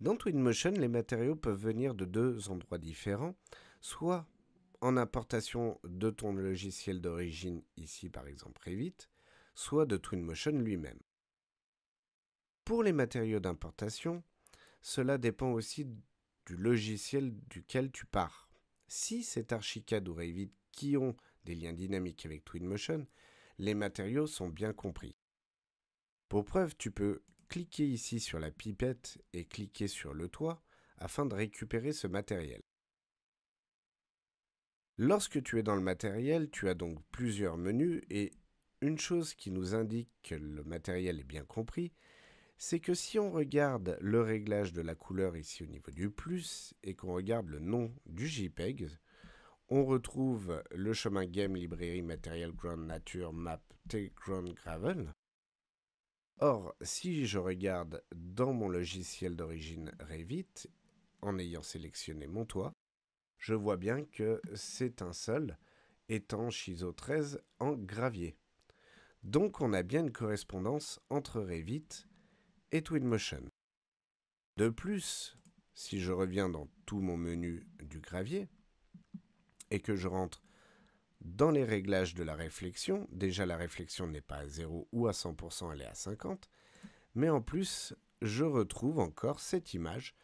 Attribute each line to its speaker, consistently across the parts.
Speaker 1: Dans Twinmotion, les matériaux peuvent venir de deux endroits différents, soit en importation de ton logiciel d'origine, ici par exemple Revit, soit de Twinmotion lui-même. Pour les matériaux d'importation, cela dépend aussi du logiciel duquel tu pars. Si c'est Archicad ou Revit qui ont des liens dynamiques avec Twinmotion, les matériaux sont bien compris. Pour preuve, tu peux Cliquez ici sur la pipette et cliquez sur le toit afin de récupérer ce matériel. Lorsque tu es dans le matériel, tu as donc plusieurs menus et une chose qui nous indique que le matériel est bien compris, c'est que si on regarde le réglage de la couleur ici au niveau du plus et qu'on regarde le nom du JPEG, on retrouve le chemin Game Librairie Material Ground Nature Map T Ground Gravel Or, si je regarde dans mon logiciel d'origine Revit, en ayant sélectionné mon toit, je vois bien que c'est un sol étant ISO 13 en gravier. Donc on a bien une correspondance entre Revit et Twinmotion. De plus, si je reviens dans tout mon menu du gravier et que je rentre dans les réglages de la réflexion, déjà la réflexion n'est pas à 0 ou à 100%, elle est à 50, mais en plus, je retrouve encore cette image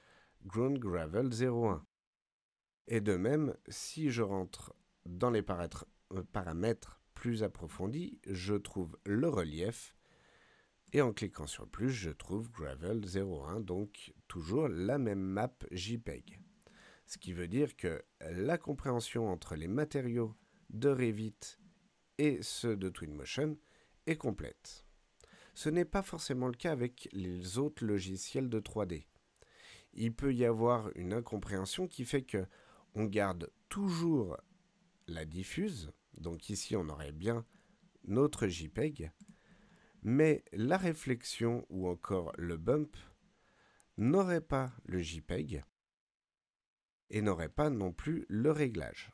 Speaker 1: Ground Gravel 01. Et de même, si je rentre dans les euh, paramètres plus approfondis, je trouve le relief, et en cliquant sur plus, je trouve Gravel 01, donc toujours la même map JPEG. Ce qui veut dire que la compréhension entre les matériaux de Revit et ceux de Twinmotion est complète. Ce n'est pas forcément le cas avec les autres logiciels de 3D. Il peut y avoir une incompréhension qui fait que on garde toujours la diffuse, donc ici on aurait bien notre JPEG, mais la réflexion ou encore le bump n'aurait pas le JPEG et n'aurait pas non plus le réglage.